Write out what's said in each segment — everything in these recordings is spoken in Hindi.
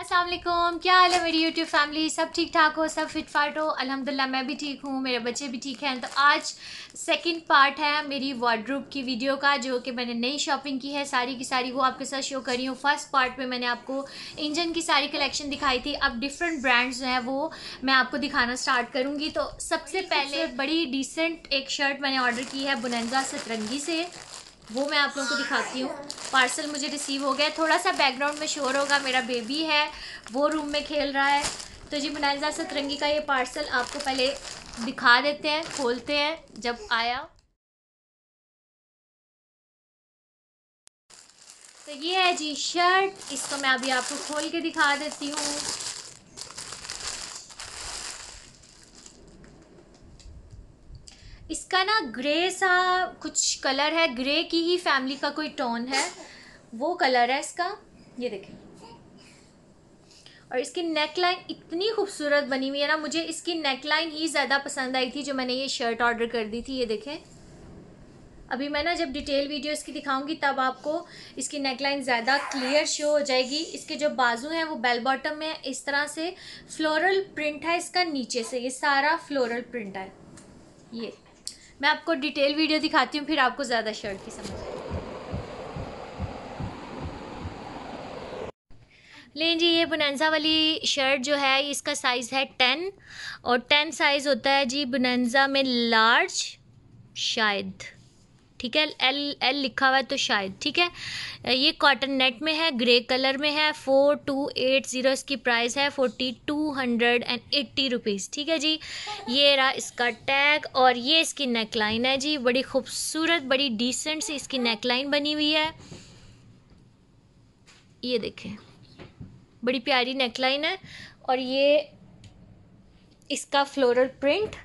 असलम क्या हाल है मेरी यूट्यूब फैमिली सब ठीक ठाक हो सब फिट फाट हो अलहमदिल्ला मैं भी ठीक हूँ मेरे बच्चे भी ठीक हैं तो आज सेकंड पार्ट है मेरी वार्ड्रोब की वीडियो का जो कि मैंने नई शॉपिंग की है सारी की सारी वो आपके साथ शो करी हूँ फर्स्ट पार्ट में मैंने आपको इंजन की सारी कलेक्शन दिखाई थी अब डिफरेंट ब्रांड्स जो हैं वो मैं आपको दिखाना स्टार्ट करूँगी तो सबसे पहले बड़ी डिसेंट एक शर्ट मैंने ऑर्डर की है बुनंदा सतरंगी से वो मैं आप लोगों को दिखाती हूँ पार्सल मुझे रिसीव हो गया थोड़ा सा बैकग्राउंड में शोर होगा मेरा बेबी है वो रूम में खेल रहा है तो जी मनाजा सतरंगी का ये पार्सल आपको पहले दिखा देते हैं खोलते हैं जब आया तो ये है जी शर्ट इसको मैं अभी आपको खोल के दिखा देती हूँ इसका ना ग्रे सा कुछ कलर है ग्रे की ही फैमिली का कोई टोन है वो कलर है इसका ये देखें और इसकी नेक लाइन इतनी खूबसूरत बनी हुई है ना मुझे इसकी नेक लाइन ही ज़्यादा पसंद आई थी जो मैंने ये शर्ट ऑर्डर कर दी थी ये देखें अभी मैं ना जब डिटेल वीडियो इसकी दिखाऊंगी तब आपको इसकी नेक लाइन ज़्यादा क्लियर शो हो जाएगी इसके जो बाजू हैं वो बेल बॉटम में इस तरह से फ्लोरल प्रिंट है इसका नीचे से ये सारा फ्लोरल प्रिंट है ये मैं आपको डिटेल वीडियो दिखाती हूँ फिर आपको ज़्यादा शर्ट की समझ लें जी ये बुनैनजा वाली शर्ट जो है इसका साइज़ है टेन और टेन साइज़ होता है जी बुनैनजा में लार्ज शायद ठीक है एल एल लिखा हुआ है तो शायद ठीक है ये कॉटन नेट में है ग्रे कलर में है फोर टू एट ज़ीरो इसकी प्राइस है forty two hundred and eighty rupees ठीक है जी ये रहा इसका टैग और ये इसकी नेकलाइन है जी बड़ी खूबसूरत बड़ी डिसेंट सी इसकी नेकलाइन बनी हुई है ये देखें बड़ी प्यारी नेकलाइन है और ये इसका फ्लोरल प्रिंट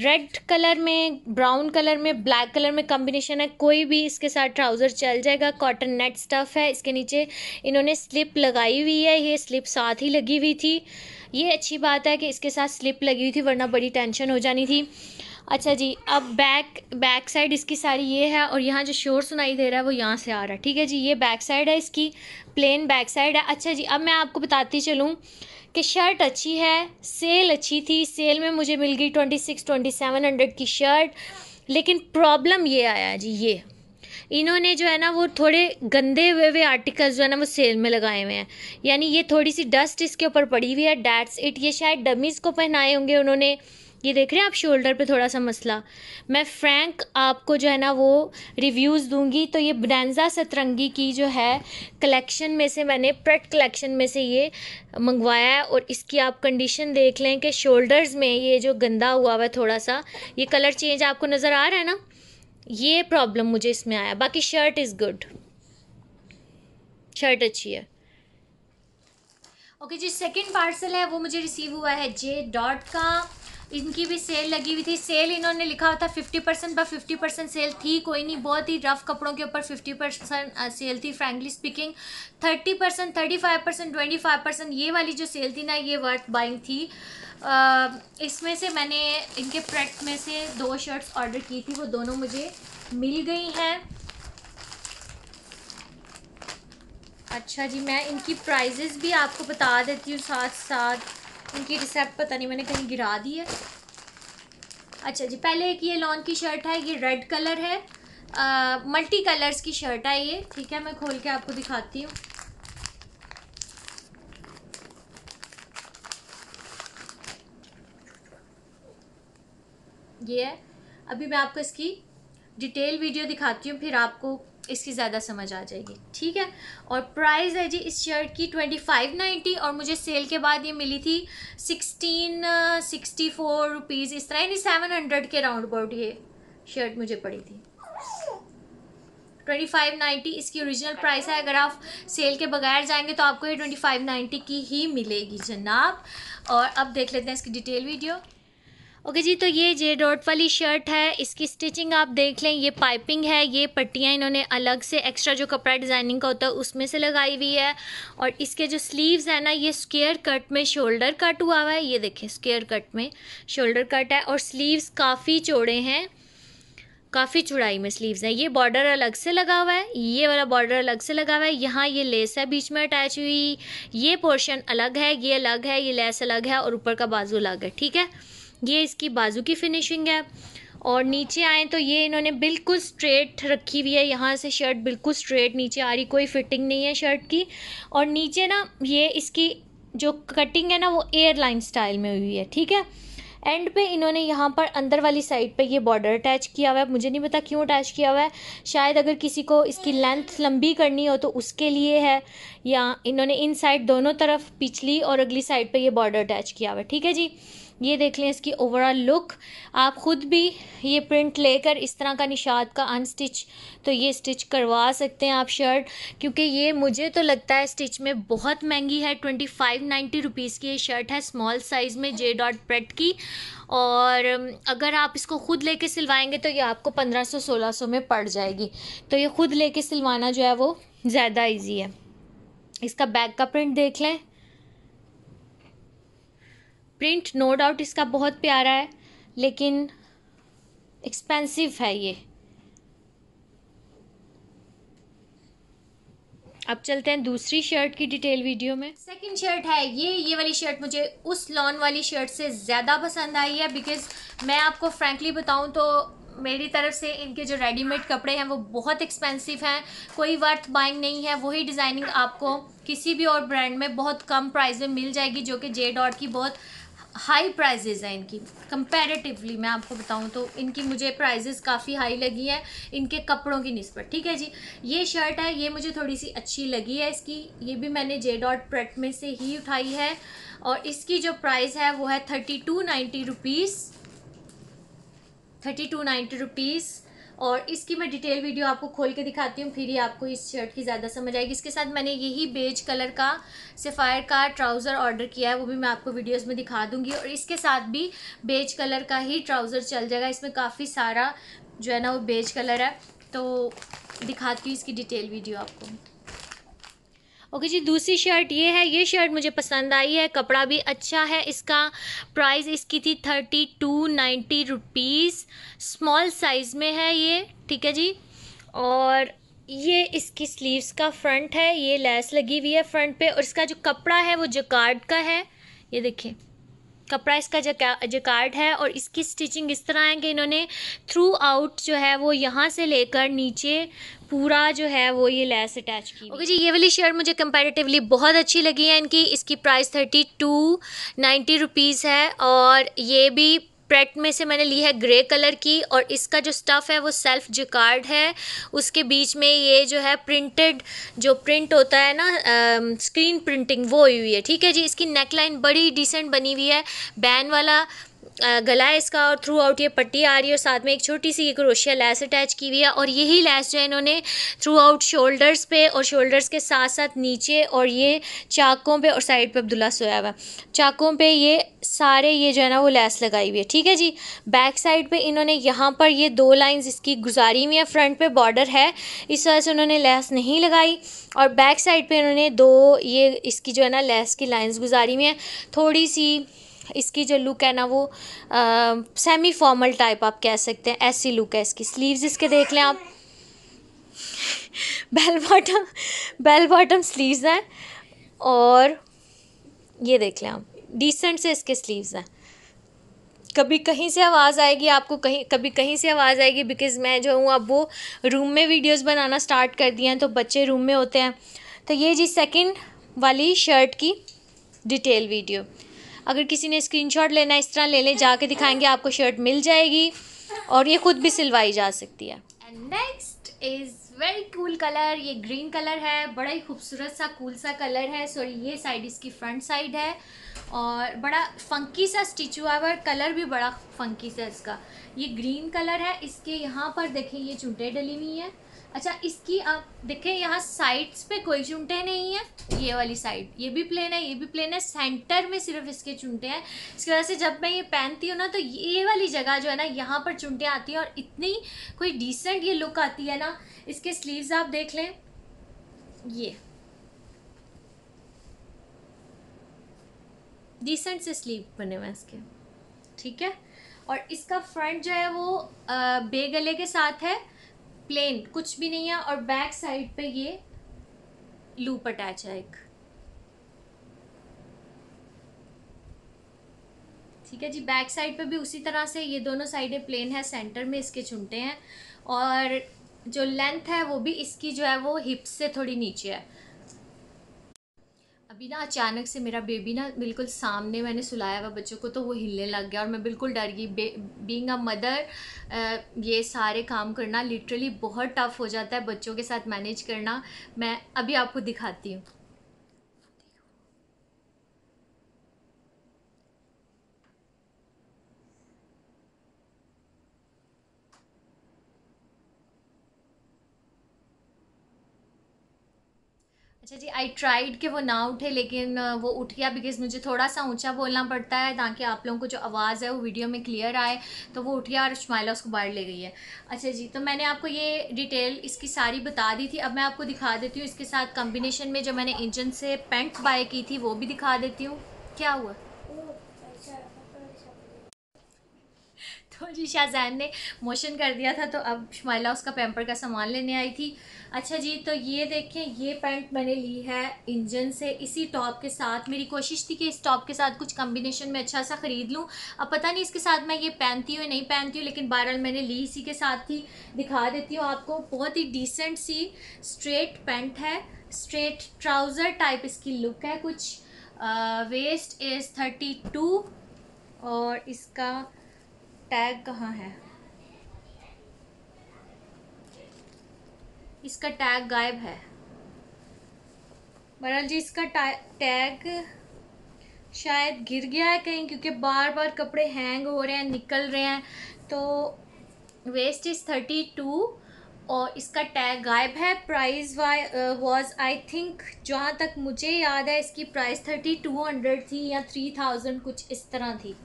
रेड कलर में ब्राउन कलर में ब्लैक कलर में कॉम्बिनेशन है कोई भी इसके साथ ट्राउज़र चल जाएगा कॉटन नेट स्टफ़ है इसके नीचे इन्होंने स्लिप लगाई हुई है ये स्लिप साथ ही लगी हुई थी ये अच्छी बात है कि इसके साथ स्लिप लगी हुई थी वरना बड़ी टेंशन हो जानी थी अच्छा जी अब बैक बैक साइड इसकी सारी ये है और यहाँ जो शोर सुनाई दे रहा है वो यहाँ से आ रहा है ठीक है जी ये बैक साइड है इसकी प्लेन बैक साइड है अच्छा जी अब मैं आपको बताती चलूँ कि शर्ट अच्छी है सेल अच्छी थी सेल में मुझे मिल गई twenty six twenty seven hundred की शर्ट लेकिन प्रॉब्लम ये आया जी ये इन्होंने जो है ना वो थोड़े गंदे हुए हुए आर्टिकल्स जो है ना वो सेल में लगाए हुए हैं यानी ये थोड़ी सी डस्ट इसके ऊपर पड़ी हुई है डैट्स इट ये शायद डमीज़ को पहनाए होंगे उन्होंने ये देख रहे हैं आप शोल्डर पे थोड़ा सा मसला मैं फ्रैंक आपको जो है ना वो रिव्यूज़ दूंगी तो ये बनैनजा सतरंगी की जो है कलेक्शन में से मैंने प्रेट कलेक्शन में से ये मंगवाया है और इसकी आप कंडीशन देख लें कि शोल्डर्स में ये जो गंदा हुआ हुआ है थोड़ा सा ये कलर चेंज आपको नज़र आ रहा है ना ये प्रॉब्लम मुझे इसमें आया बाकी शर्ट इज़ गुड शर्ट अच्छी है ओके okay, जो सेकंड पार्सल है वो मुझे रिसीव हुआ है जे डॉट का इनकी भी सेल लगी हुई थी सेल इन्होंने लिखा हुआ था फिफ्टी परसेंट बा फिफ्टी परसेंट सेल थी कोई नहीं बहुत ही रफ कपड़ों के ऊपर फिफ्टी परसेंट uh, सेल थी frankly speaking thirty percent thirty five percent twenty five percent ये वाली जो सेल थी ना ये वर्थ बाइंग थी uh, इसमें से मैंने इनके प्रोडक्ट में से दो शर्ट्स ऑर्डर की थी वो दोनों मुझे मिल गई हैं अच्छा जी मैं इनकी प्राइजेस भी आपको बता देती हूँ साथ साथ उनकी रिसेप्ट पता नहीं मैंने कहीं गिरा दी है अच्छा जी पहले एक ये लॉन की शर्ट है ये रेड कलर है मल्टी कलर्स की शर्ट है ये ठीक है मैं खोल के आपको दिखाती हूँ ये है अभी मैं आपको इसकी डिटेल वीडियो दिखाती हूँ फिर आपको इसकी ज़्यादा समझ आ जाएगी ठीक है और प्राइस है जी इस शर्ट की ट्वेंटी फाइव नाइन्टी और मुझे सेल के बाद ये मिली थी सिक्सटीन सिक्सटी फोर रुपीज़ इस तरह यानी सेवन हंड्रेड के राउंड अबाउट ये शर्ट मुझे पड़ी थी ट्वेंटी फाइव नाइन्टी इसकी ओरिजिनल प्राइस है अगर आप सेल के बगैर जाएंगे तो आपको ये ट्वेंटी फाइव नाइन्टी की ही मिलेगी जनाब और अब देख लेते हैं इसकी डिटेल वीडियो ओके जी तो ये जे डॉट वाली शर्ट है इसकी स्टिचिंग आप देख लें ये पाइपिंग है ये पट्टियाँ इन्होंने अलग से एक्स्ट्रा जो कपड़ा डिज़ाइनिंग का होता है उसमें से लगाई हुई है और इसके जो स्लीव्स है ना ये स्केयर कट में शोल्डर कट हुआ हुआ है ये देखें स्केयर कट में शोल्डर कट है और स्लीव्स काफ़ी चौड़े हैं काफ़ी चौड़ाई में स्लीव्स हैं ये बॉर्डर अलग से लगा हुआ है ये वाला बॉर्डर अलग से लगा हुआ है यहाँ ये लेस है बीच में अटैच हुई ये पोर्शन अलग है ये अलग है ये लेस अलग है और ऊपर का बाजू अलग है ठीक है ये इसकी बाजू की फिनिशिंग है और नीचे आए तो ये इन्होंने बिल्कुल स्ट्रेट रखी हुई है यहाँ से शर्ट बिल्कुल स्ट्रेट नीचे आ रही कोई फिटिंग नहीं है शर्ट की और नीचे ना ये इसकी जो कटिंग है ना वो एयरलाइन स्टाइल में हुई है ठीक है एंड पे इन्होंने यहाँ पर अंदर वाली साइड पे ये बॉर्डर अटैच किया हुआ है मुझे नहीं पता क्यों अटैच किया हुआ है शायद अगर किसी को इसकी लेंथ लंबी करनी हो तो उसके लिए है या इन्होंने इन साइड दोनों तरफ पिछली और अगली साइड पे ये बॉर्डर अटैच किया हुआ ठीक है जी ये देख लें इसकी ओवरऑल लुक आप ख़ुद भी ये प्रिंट लेकर इस तरह का निशाद का अनस्टिच तो ये स्टिच करवा सकते हैं आप शर्ट क्योंकि ये मुझे तो लगता है स्टिच में बहुत महंगी है ट्वेंटी फाइव नाइन्टी रुपीज़ की ये शर्ट है स्मॉल साइज़ में जे डॉट प्रेट की और अगर आप इसको ख़ुद लेके सिलवाएंगे तो ये आपको पंद्रह सौ सोलह सौ में पड़ जाएगी तो ये ख़ुद लेके सिलवाना जो है वो ज़्यादा ईजी है इसका बैक का प्रिंट देख लें प्रिंट नो डाउट इसका बहुत प्यारा है लेकिन एक्सपेंसिव है ये अब चलते हैं दूसरी शर्ट की डिटेल वीडियो में सेकंड शर्ट है ये ये वाली शर्ट मुझे उस लॉन वाली शर्ट से ज़्यादा पसंद आई है बिकॉज़ मैं आपको फ्रैंकली बताऊं तो मेरी तरफ से इनके जो रेडीमेड कपड़े हैं वो बहुत एक्सपेंसिव हैं कोई वर्थ बाइंग नहीं है वही डिज़ाइनिंग आपको किसी भी और ब्रांड में बहुत कम प्राइस में मिल जाएगी जो कि जे डॉट की बहुत हाई प्राइजेज़ हैं इनकी कंपेरेटिवली मैं आपको बताऊं तो इनकी मुझे प्राइजेज़ काफ़ी हाई लगी हैं इनके कपड़ों की नस्बत ठीक है जी ये शर्ट है ये मुझे थोड़ी सी अच्छी लगी है इसकी ये भी मैंने जे डॉट प्रट में से ही उठाई है और इसकी जो प्राइस है वो है thirty two ninety rupees thirty two ninety rupees और इसकी मैं डिटेल वीडियो आपको खोल के दिखाती हूँ फिर ही आपको इस शर्ट की ज़्यादा समझ आएगी इसके साथ मैंने यही बेज कलर का सफ़ायर का ट्राउज़र ऑर्डर किया है वो भी मैं आपको वीडियोस में दिखा दूँगी और इसके साथ भी बेज कलर का ही ट्राउज़र चल जाएगा इसमें काफ़ी सारा जो है ना वो बेज कलर है तो दिखाती हूँ इसकी डिटेल वीडियो आपको ओके जी दूसरी शर्ट ये है ये शर्ट मुझे पसंद आई है कपड़ा भी अच्छा है इसका प्राइस इसकी थी thirty two ninety rupees small size में है ये ठीक है जी और ये इसकी स्लीव्स का फ्रंट है ये लेस लगी हुई है फ्रंट पे और इसका जो कपड़ा है वो जकार्ड का है ये देखिए कपड़ा इसका जका जकार्ड है और इसकी स्टिचिंग इस तरह है कि इन्होंने थ्रू आउट जो है वो यहाँ से लेकर नीचे पूरा जो है वो ये लेस अटैच की ओके जी ये वाली शर्ट मुझे कंपैरेटिवली बहुत अच्छी लगी है इनकी इसकी price thirty two ninety rupees है और ये भी प्रेट में से मैंने ली है ग्रे कलर की और इसका जो स्टफ़ है वो सेल्फ जिकार्ड है उसके बीच में ये जो है प्रिंटेड जो प्रिंट होता है ना स्क्रीन um, प्रिंटिंग वो हुई हुई है ठीक है जी इसकी नेक लाइन बड़ी डिसेंट बनी हुई है बैन वाला गला है इसका और थ्रू आउट ये पट्टी आ रही है और साथ में एक छोटी सी क्रोशिया लैस अटैच की हुई है और यही लैस जो है इन्होंने थ्रू आउट शोल्डर्स पे और शोल्डर्स के साथ साथ नीचे और ये चाकों पे और साइड पे अब्दुल्ला सोया हुआ है चाकों पे ये सारे ये जो है ना वो लैस लगाई हुई है ठीक है जी बैक साइड पर इन्होंने यहाँ पर ये दो लाइन्स इसकी गुजारी हुई है फ्रंट पर बॉर्डर है इस वजह से उन्होंने लैस नहीं लगाई और बैक साइड पर इन्होंने दो ये इसकी जो है ना लैस की लाइन्स गुजारी हुई हैं थोड़ी सी इसकी जो लुक है ना वो आ, सेमी फॉर्मल टाइप आप कह सकते हैं ऐसी लुक है इसकी स्लीव्स इसके देख लें आप bell bottom bell bottom sleeves हैं और ये देख लें आप डिसेंट से इसके स्लीव्स हैं कभी कहीं से आवाज़ आएगी आपको कहीं कभी कहीं से आवाज़ आएगी बिकॉज़ मैं जो हूँ अब वो रूम में वीडियोस बनाना स्टार्ट कर दिए हैं तो बच्चे रूम में होते हैं तो ये जी सेकंड वाली शर्ट की डिटेल वीडियो अगर किसी ने स्क्रीनशॉट लेना इस तरह ले ले जाके दिखाएंगे आपको शर्ट मिल जाएगी और ये खुद भी सिलवाई जा सकती है next is very cool colour ये ग्रीन कलर है बड़ा ही खूबसूरत सा कूल सा कलर है सॉरी ये साइड इसकी फ्रंट साइड है और बड़ा फंकी सा स्टिच हुआ है और कलर भी बड़ा फंकी सा इसका ये ग्रीन कलर है इसके यहाँ पर देखें ये चूटे डली हुई हैं अच्छा इसकी आप देखें यहाँ साइड्स पे कोई चुनटे नहीं है ये वाली साइड ये भी प्लेन है ये भी प्लेन है सेंटर में सिर्फ इसके चुनटे हैं इसकी वजह से जब मैं ये पहनती हूँ ना तो ये वाली जगह जो है ना यहाँ पर चुनटे आती हैं और इतनी कोई डिसेंट ये लुक आती है ना इसके स्लीव्स आप देख लें ये डिसेंट से स्लीव बने हुए हैं इसके ठीक है और इसका फ्रंट जो है वो बेगले के साथ है प्लेन कुछ भी नहीं है और बैक साइड पे ये लूप अटैच है एक ठीक है जी बैक साइड पे भी उसी तरह से ये दोनों साइडें प्लेन है सेंटर में इसके झुंटे हैं और जो लेंथ है वो भी इसकी जो है वो हिप से थोड़ी नीचे है अभी ना अचानक से मेरा बेबी ना बिल्कुल सामने मैंने सुलाया हुआ बच्चों को तो वो हिलने लग गया और मैं बिल्कुल डर गई बींग अ मदर ये सारे काम करना लिटरली बहुत टफ़ हो जाता है बच्चों के साथ मैनेज करना मैं अभी आपको दिखाती हूँ अच्छा जी आई ट्राइड कि वो ना उठे लेकिन वो उठ गया बिकॉज मुझे थोड़ा सा ऊंचा बोलना पड़ता है ताकि आप लोगों को जो आवाज़ है वो वीडियो में क्लियर आए तो वो उठ गया और शुमाइला उसको बाहर ले गई है अच्छा जी तो मैंने आपको ये डिटेल इसकी सारी बता दी थी अब मैं आपको दिखा देती हूँ इसके साथ कम्बिनेशन में जो मैंने इंजन से पेंट बाय की थी वो भी दिखा देती हूँ क्या हुआ तो जी शाहजैन ने मोशन कर दिया था तो अब शुमाइला उसका पैम्पर का सामान लेने आई थी अच्छा जी तो ये देखें ये पैंट मैंने ली है इंजन से इसी टॉप के साथ मेरी कोशिश थी कि इस टॉप के साथ कुछ कम्बिनेशन में अच्छा सा ख़रीद लूँ अब पता नहीं इसके साथ मैं ये पहनती हूँ नहीं पहनती हूँ लेकिन बहरहाल मैंने ली इसी के साथ ही दिखा देती हूँ आपको बहुत ही डिसेंट सी स्ट्रेट पैंट है स्ट्रेट ट्राउज़र टाइप इसकी लुक है कुछ वेस्ट इज़ थर्टी टू और इसका टैग कहाँ है इसका टैग गायब है बहरहाल जी इसका टैग शायद गिर गया है कहीं क्योंकि बार बार कपड़े हैंग हो रहे हैं निकल रहे हैं तो वेस्ट इज़ थर्टी टू और इसका टैग गायब है price why was I think जहाँ तक मुझे याद है इसकी प्राइस थर्टी टू हंड्रेड थी या थ्री थाउजेंड कुछ इस तरह थी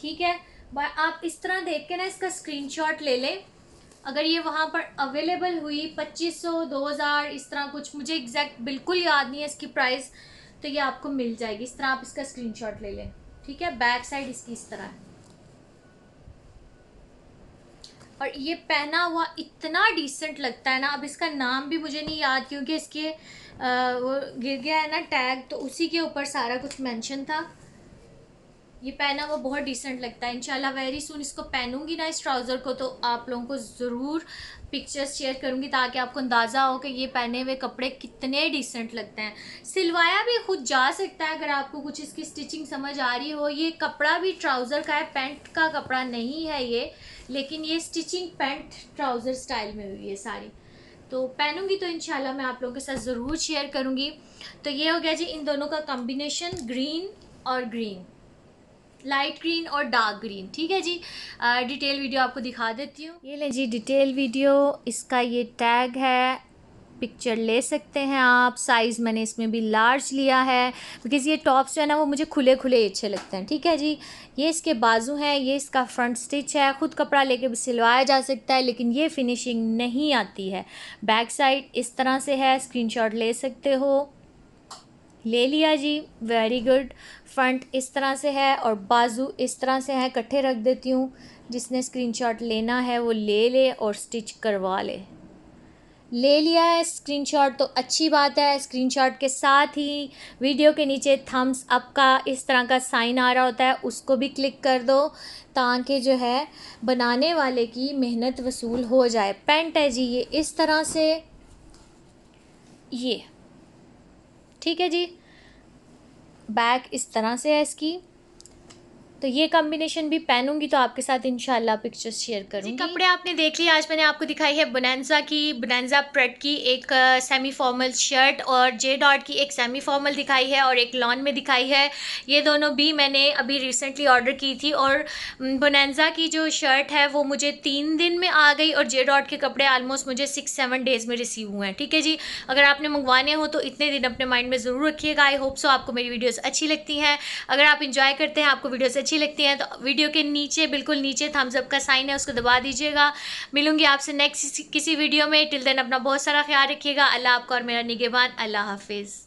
ठीक है आप इस तरह देख के ना इसका स्क्रीनशॉट ले लें अगर ये वहाँ पर अवेलेबल हुई 2500 2000 इस तरह कुछ मुझे एग्जैक्ट बिल्कुल याद नहीं है इसकी प्राइस तो ये आपको मिल जाएगी इस तरह आप इसका स्क्रीन ले लें ठीक है बैक साइड इसकी इस तरह है और ये पहना हुआ इतना डिसेंट लगता है ना अब इसका नाम भी मुझे नहीं याद क्योंकि इसके आ, वो गिर गया है ना टैग तो उसी के ऊपर सारा कुछ मेंशन था ये पहना हुआ बहुत डिसेंट लगता है इंशाल्लाह वेरी सुन इसको पहनूंगी ना इस ट्राउज़र को तो आप लोगों को ज़रूर पिक्चर्स शेयर करूंगी ताकि आपको अंदाज़ा हो कि ये पहने हुए कपड़े कितने डिसेंट लगते हैं सिलवाया भी खुद जा सकता है अगर आपको कुछ इसकी स्टिचिंग समझ आ रही हो ये कपड़ा भी ट्राउज़र का है पैंट का कपड़ा नहीं है ये लेकिन ये स्टिचिंग पैंट ट्राउज़र स्टाइल में हुई है सारी तो पहनूंगी तो इनशाला मैं आप लोगों के साथ ज़रूर शेयर करूँगी तो ये हो गया जी इन दोनों का कॉम्बिनेशन ग्रीन और ग्रीन लाइट ग्रीन और डार्क ग्रीन ठीक है जी आ, डिटेल वीडियो आपको दिखा देती हूँ ये ले जी डिटेल वीडियो इसका ये टैग है पिक्चर ले सकते हैं आप साइज़ मैंने इसमें भी लार्ज लिया है बिकॉज़ ये टॉप्स जो है ना वो मुझे खुले खुले अच्छे लगते हैं ठीक है जी ये इसके बाजू हैं ये इसका फ्रंट स्टिच है ख़ुद कपड़ा लेके भी सिलवाया जा सकता है लेकिन ये फिनिशिंग नहीं आती है बैक साइड इस तरह से है स्क्रीनशॉट ले सकते हो ले लिया जी वेरी गुड फ्रंट इस तरह से है और बाजू इस तरह से है इकट्ठे रख देती हूँ जिसने स्क्रीनशॉट लेना है वो ले ले और स्टिच करवा ले ले लिया है स्क्रीनशॉट तो अच्छी बात है स्क्रीनशॉट के साथ ही वीडियो के नीचे थम्स अप का इस तरह का साइन आ रहा होता है उसको भी क्लिक कर दो ताकि जो है बनाने वाले की मेहनत वसूल हो जाए पेंट है जी ये इस तरह से ये ठीक है जी बैक इस तरह से है इसकी तो ये कॉम्बिनेशन भी पहनूंगी तो आपके साथ इनशाला पिक्चर्स शेयर करूँगी कपड़े आपने देख लिए आज मैंने आपको दिखाई है बुनैनजा की बुनैनजा प्रट की एक सेमी फॉर्मल शर्ट और जे डॉट की एक सेमी फॉर्मल दिखाई है और एक लॉन में दिखाई है ये दोनों भी मैंने अभी रिसेंटली ऑर्डर की थी और बुनैनजा की जो शर्ट है वो मुझे तीन दिन में आ गई और जे डॉट के कपड़े आलमोस्ट मुझे सिक्स सेवन डेज़ में रिसीव हुए हैं ठीक है जी अगर आपने मंगवाने हो तो इतने दिन अपने माइंड में ज़रूर रखिएगा आई होप सो आपको मेरी वीडियोज़ अच्छी लगती हैं अगर आप इंजॉय करते हैं आपको वीडियोज़ अच्छी लगती हैं तो वीडियो के नीचे बिल्कुल नीचे थम्सअप का साइन है उसको दबा दीजिएगा मिलूंगी आपसे नेक्स्ट किसी वीडियो में टिल देन अपना बहुत सारा ख्याल रखिएगा अल्लाह आपका और मेरा निगेबान अल्लाह हाफिज़